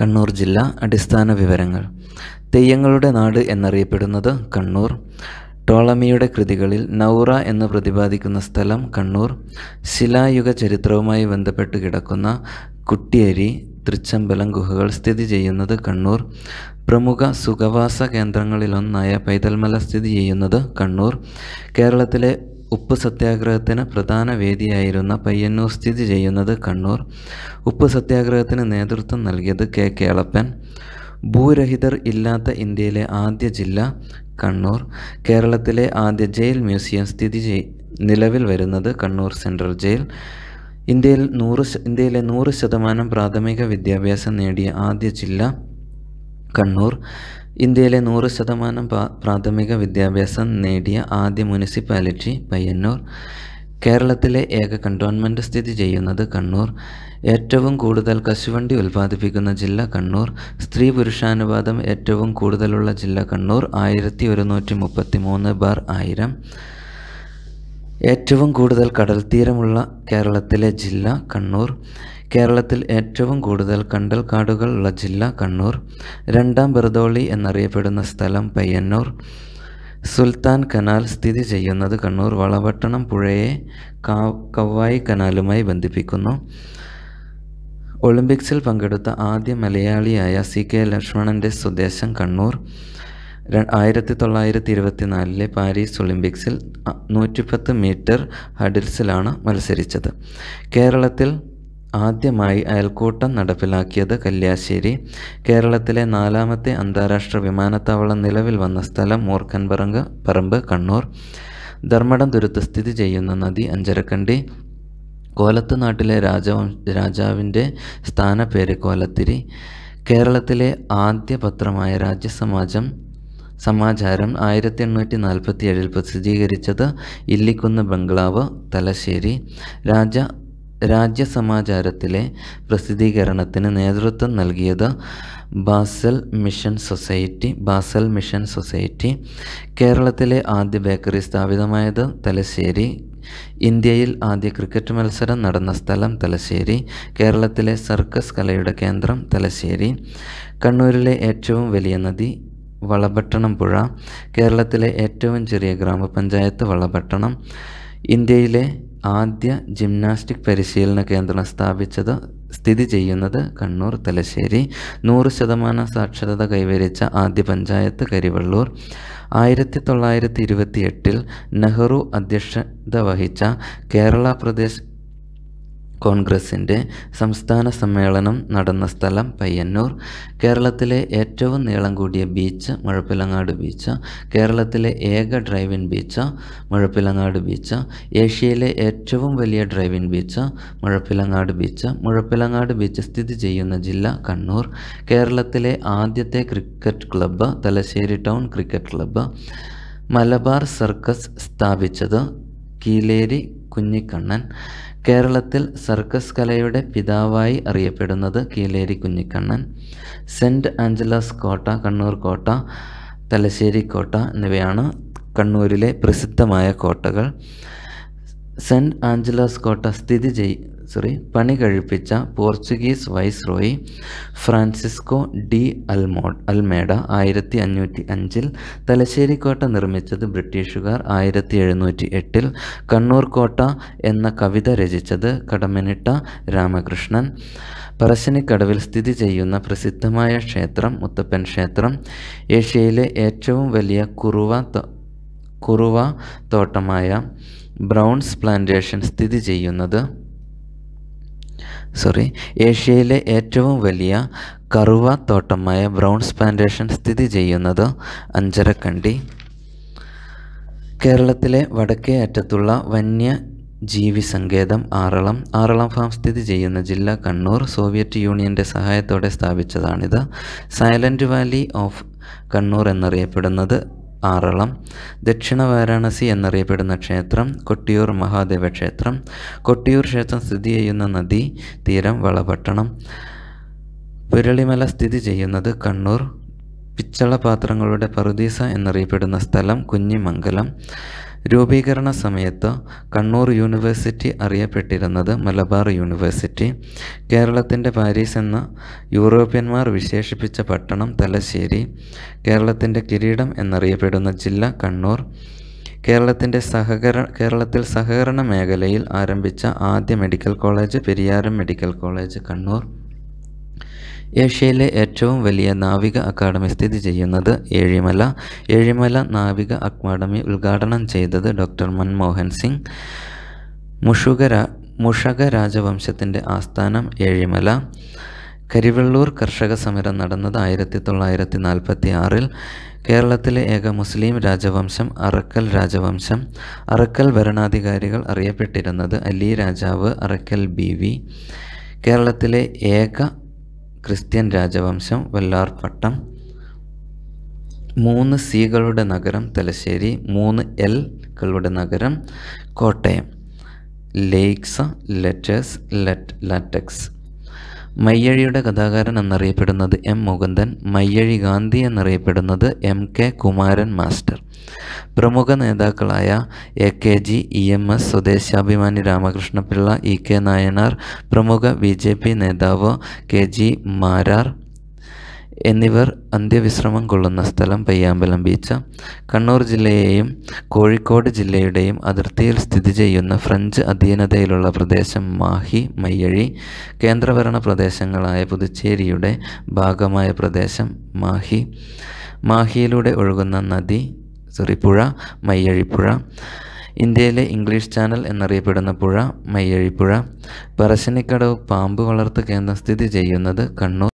കണ്ണൂർ ജില്ല അടിസ്ഥാന വിവരങ്ങൾ തെയ്യങ്ങളുടെ നാട് എന്നറിയപ്പെടുന്നത് കണ്ണൂർ ടോളമിയുടെ കൃതികളിൽ നൗറ എന്ന് പ്രതിപാദിക്കുന്ന സ്ഥലം കണ്ണൂർ ശിലായുഗ ചരിത്രവുമായി ബന്ധപ്പെട്ട് കിടക്കുന്ന കുട്ടിയരി തൃച്ചമ്പലം ഗുഹകൾ സ്ഥിതി ചെയ്യുന്നത് കണ്ണൂർ പ്രമുഖ സുഖവാസ കേന്ദ്രങ്ങളിലൊന്നായ പൈതൽമല സ്ഥിതി ചെയ്യുന്നത് കണ്ണൂർ കേരളത്തിലെ ഉപ്പ് സത്യാഗ്രഹത്തിന് പ്രധാന വേദിയായിരുന്ന പയ്യന്നൂർ സ്ഥിതി ചെയ്യുന്നത് കണ്ണൂർ ഉപ്പ് സത്യാഗ്രഹത്തിന് നേതൃത്വം നൽകിയത് കെ കേളപ്പൻ ഭൂരഹിതർ ഇല്ലാത്ത ഇന്ത്യയിലെ ആദ്യ ജില്ല കണ്ണൂർ കേരളത്തിലെ ആദ്യ ജയിൽ മ്യൂസിയം സ്ഥിതി നിലവിൽ വരുന്നത് കണ്ണൂർ സെൻട്രൽ ജയിൽ ഇന്ത്യയിൽ നൂറ് ഇന്ത്യയിലെ നൂറ് ശതമാനം പ്രാഥമിക വിദ്യാഭ്യാസം നേടിയ ആദ്യ ജില്ല കണ്ണൂർ ഇന്ത്യയിലെ നൂറ് ശതമാനം പ്രാഥമിക വിദ്യാഭ്യാസം നേടിയ ആദ്യ മുനിസിപ്പാലിറ്റി പയ്യന്നൂർ കേരളത്തിലെ ഏക കണ്ടോൺമെൻ്റ് സ്ഥിതി ചെയ്യുന്നത് കണ്ണൂർ ഏറ്റവും കൂടുതൽ കശുവണ്ടി ഉൽപ്പാദിപ്പിക്കുന്ന ജില്ല കണ്ണൂർ സ്ത്രീ പുരുഷാനുപാതം ഏറ്റവും കൂടുതലുള്ള ജില്ല കണ്ണൂർ ആയിരത്തി ഒരുന്നൂറ്റി മുപ്പത്തി മൂന്ന് ബാർ ആയിരം ഏറ്റവും കൂടുതൽ കടൽത്തീരമുള്ള കേരളത്തിലെ ജില്ല കണ്ണൂർ കേരളത്തിൽ ഏറ്റവും കൂടുതൽ കണ്ടൽക്കാടുകൾ ഉള്ള ജില്ല കണ്ണൂർ രണ്ടാം ബെർദോളി എന്നറിയപ്പെടുന്ന സ്ഥലം പയ്യന്നൂർ സുൽത്താൻ കനാൽ സ്ഥിതി ചെയ്യുന്നത് കണ്ണൂർ വളവട്ടണം പുഴയെ കവായി കനാലുമായി ബന്ധിപ്പിക്കുന്നു ഒളിമ്പിക്സിൽ പങ്കെടുത്ത ആദ്യ മലയാളിയായ സി കെ ലക്ഷ്മണൻ്റെ സ്വദേശം കണ്ണൂർ ആയിരത്തി തൊള്ളായിരത്തി നാലിലെ പാരീസ് ഒളിമ്പിക്സിൽ നൂറ്റിപ്പത്ത് മീറ്റർ ഹഡിൽസിലാണ് മത്സരിച്ചത് കേരളത്തിൽ ആദ്യമായി അയൽക്കൂട്ടം നടപ്പിലാക്കിയത് കല്യാശ്ശേരി കേരളത്തിലെ നാലാമത്തെ അന്താരാഷ്ട്ര വിമാനത്താവളം നിലവിൽ വന്ന സ്ഥലം മൂർഖൻപറങ്ക് പറമ്പ് കണ്ണൂർ ധർമ്മടം ദുരത്ത് സ്ഥിതി ചെയ്യുന്ന നദി അഞ്ചരക്കണ്ടി നാട്ടിലെ രാജവംശ രാജാവിൻ്റെ സ്ഥാനപ്പേര് കോലത്തിരി കേരളത്തിലെ ആദ്യ പത്രമായ രാജ്യസമാജം സമാചാരം ആയിരത്തി എണ്ണൂറ്റി നാൽപ്പത്തി ഏഴിൽ പ്രസിദ്ധീകരിച്ചത് ഇല്ലിക്കുന്ന് ബംഗ്ലാവ് തലശ്ശേരി രാജ രാജ്യസമാചാരത്തിലെ പ്രസിദ്ധീകരണത്തിന് നേതൃത്വം നൽകിയത് Basel Mission Society Basel Mission Society കേരളത്തിലെ ആദ്യ ബേക്കറി സ്ഥാപിതമായത് തലശ്ശേരി ഇന്ത്യയിൽ ആദ്യ ക്രിക്കറ്റ് മത്സരം നടന്ന സ്ഥലം തലശ്ശേരി കേരളത്തിലെ സർക്കസ് കലയുടെ കേന്ദ്രം തലശ്ശേരി കണ്ണൂരിലെ ഏറ്റവും വലിയ നദി വളപട്ടണം പുഴ കേരളത്തിലെ ഏറ്റവും ചെറിയ ഗ്രാമപഞ്ചായത്ത് വളപട്ടണം ഇന്ത്യയിലെ ആദ്യ ജിംനാസ്റ്റിക് പരിശീലന കേന്ദ്രം സ്ഥാപിച്ചത് സ്ഥിതി ചെയ്യുന്നത് കണ്ണൂർ തലശ്ശേരി നൂറ് ശതമാനം സാക്ഷരത കൈവരിച്ച ആദ്യ പഞ്ചായത്ത് കരിവള്ളൂർ ആയിരത്തി തൊള്ളായിരത്തി ഇരുപത്തിയെട്ടിൽ നെഹ്റു അധ്യക്ഷത വഹിച്ച കേരള പ്രദേശ് കോൺഗ്രസിൻ്റെ സംസ്ഥാന സമ്മേളനം നടന്ന സ്ഥലം പയ്യന്നൂർ കേരളത്തിലെ ഏറ്റവും നീളം കൂടിയ ബീച്ച് മുഴപ്പിലങ്ങാട് ബീച്ച് കേരളത്തിലെ ഏക ഡ്രൈവിൻ ബീച്ച് മുഴപ്പിലങ്ങാട് ബീച്ച് ഏഷ്യയിലെ ഏറ്റവും വലിയ drive in beach Muzhappilangad beach Muzhappilangad beach സ്ഥിതി ചെയ്യുന്ന ജില്ല കണ്ണൂർ കേരളത്തിലെ ആദ്യത്തെ cricket club Thalassery town cricket club Malabar circus സ്ഥാപിച്ചത് കീലേരി കുഞ്ഞിക്കണ്ണൻ കേരളത്തിൽ സർക്കസ് കലയുടെ പിതാവായി അറിയപ്പെടുന്നത് കീലേരി കുഞ്ഞിക്കണ്ണൻ സെൻറ്റ് ആഞ്ചലസ് കോട്ട കണ്ണൂർ കോട്ട തലശ്ശേരി കോട്ട എന്നിവയാണ് കണ്ണൂരിലെ പ്രസിദ്ധമായ കോട്ടകൾ സെൻറ്റ് ആഞ്ചലസ് കോട്ട സ്ഥിതി ചെയ് സോറി പണി കഴിപ്പിച്ച പോർച്ചുഗീസ് റോയി ഫ്രാൻസിസ്കോ ഡി അൽമോ അൽമേഡ ആയിരത്തി അഞ്ഞൂറ്റി അഞ്ചിൽ തലശ്ശേരി കോട്ട നിർമ്മിച്ചത് ബ്രിട്ടീഷുകാർ ആയിരത്തി എഴുന്നൂറ്റി എട്ടിൽ കണ്ണൂർ കോട്ട എന്ന കവിത രചിച്ചത് കടമനിട്ട രാമകൃഷ്ണൻ പറശ്ശിനിക്കടവിൽ സ്ഥിതി ചെയ്യുന്ന പ്രസിദ്ധമായ ക്ഷേത്രം മുത്തപ്പൻ ക്ഷേത്രം ഏഷ്യയിലെ ഏറ്റവും വലിയ കുറുവ കുറുവ തോട്ടമായ ബ്രൗൺസ് പ്ലാന്റേഷൻ സ്ഥിതി ചെയ്യുന്നത് സോറി ഏഷ്യയിലെ ഏറ്റവും വലിയ കറുവ തോട്ടമായ ബ്രൗൺസ് പ്ലാന്റേഷൻ സ്ഥിതി ചെയ്യുന്നത് അഞ്ചരക്കണ്ടി കേരളത്തിലെ വടക്കേ അറ്റത്തുള്ള വന്യ ജീവി സങ്കേതം ആറളം ആറളം ഫാം സ്ഥിതി ചെയ്യുന്ന ജില്ല കണ്ണൂർ സോവിയറ്റ് യൂണിയൻ്റെ സഹായത്തോടെ സ്ഥാപിച്ചതാണിത് സൈലൻറ്റ് വാലി ഓഫ് കണ്ണൂർ എന്നറിയപ്പെടുന്നത് ആറളം ദക്ഷിണ വാരാണസി എന്നറിയപ്പെടുന്ന ക്ഷേത്രം കൊട്ടിയൂർ മഹാദേവ ക്ഷേത്രം കൊട്ടിയൂർ ക്ഷേത്രം സ്ഥിതി ചെയ്യുന്ന നദി തീരം വളപട്ടണം പുരളിമല സ്ഥിതി ചെയ്യുന്നത് കണ്ണൂർ പിച്ചളപാത്രങ്ങളുടെ പാത്രങ്ങളുടെ പറുദീസ എന്നറിയപ്പെടുന്ന സ്ഥലം കുഞ്ഞിമംഗലം രൂപീകരണ സമയത്ത് കണ്ണൂർ യൂണിവേഴ്സിറ്റി അറിയപ്പെട്ടിരുന്നത് മലബാർ യൂണിവേഴ്സിറ്റി കേരളത്തിൻ്റെ പാരീസ് എന്ന് യൂറോപ്യന്മാർ വിശേഷിപ്പിച്ച പട്ടണം തലശ്ശേരി കേരളത്തിൻ്റെ കിരീടം എന്നറിയപ്പെടുന്ന ജില്ല കണ്ണൂർ കേരളത്തിൻ്റെ സഹകര കേരളത്തിൽ സഹകരണ മേഖലയിൽ ആരംഭിച്ച ആദ്യ medical college Pariyaram medical college Kannur ഏഷ്യയിലെ ഏറ്റവും വലിയ നാവിക അക്കാദമി സ്ഥിതി ചെയ്യുന്നത് ഏഴിമല ഏഴിമല നാവിക അക്കാദമി ഉദ്ഘാടനം ചെയ്തത് ഡോക്ടർ മൻമോഹൻ സിംഗ് മുഷുകര മുഷക രാജവംശത്തിൻ്റെ ആസ്ഥാനം ഏഴിമല കരിവെള്ളൂർ കർഷക സമരം നടന്നത് ആയിരത്തി തൊള്ളായിരത്തി നാൽപ്പത്തി ആറിൽ കേരളത്തിലെ ഏക മുസ്ലിം രാജവംശം അറക്കൽ രാജവംശം അറക്കൽ ഭരണാധികാരികൾ അറിയപ്പെട്ടിരുന്നത് അലി രാജാവ് അറക്കൽ ബി വി കേരളത്തിലെ ഏക ക്രിസ്ത്യൻ രാജവംശം വെള്ളാർപട്ടം മൂന്ന് സികളുടെ നഗരം തലശ്ശേരി മൂന്ന് എൽകളുടെ നഗരം Kottayam lakes letters let latex മയ്യഴിയുടെ കഥാകാരൻ എന്നറിയപ്പെടുന്നത് എം മുകുന്ദൻ മയ്യഴി ഗാന്ധി എന്നറിയപ്പെടുന്നത് എം കെ കുമാരൻ മാസ്റ്റർ പ്രമുഖ നേതാക്കളായ A K G E M S Swadeshabhimani Ramakrishnapillai E K Nayanar പ്രമുഖ ബി ജെ പി നേതാവ് കെ ജി മാരാർ എന്നിവർ അന്ത്യവിശ്രമം കൊള്ളുന്ന സ്ഥലം പയ്യാമ്പലം ബീച്ച് കണ്ണൂർ ജില്ലയെയും കോഴിക്കോട് ജില്ലയുടെയും അതിർത്തിയിൽ സ്ഥിതി ചെയ്യുന്ന ഫ്രഞ്ച് അധീനതയിലുള്ള പ്രദേശം മാഹി മയ്യഴി കേന്ദ്രഭരണ പ്രദേശങ്ങളായ പുതുച്ചേരിയുടെ ഭാഗമായ പ്രദേശം മാഹി മാഹിയിലൂടെ ഒഴുകുന്ന നദി സോറി പുഴ മയ്യഴിപ്പുഴ ഇന്ത്യയിലെ ഇംഗ്ലീഷ് ചാനൽ എന്നറിയപ്പെടുന്ന പുഴ മയ്യഴിപ്പുഴ പറശ്ശിനിക്കടവ് പാമ്പ് വളർത്തു കേന്ദ്രം സ്ഥിതി ചെയ്യുന്നത് കണ്ണൂർ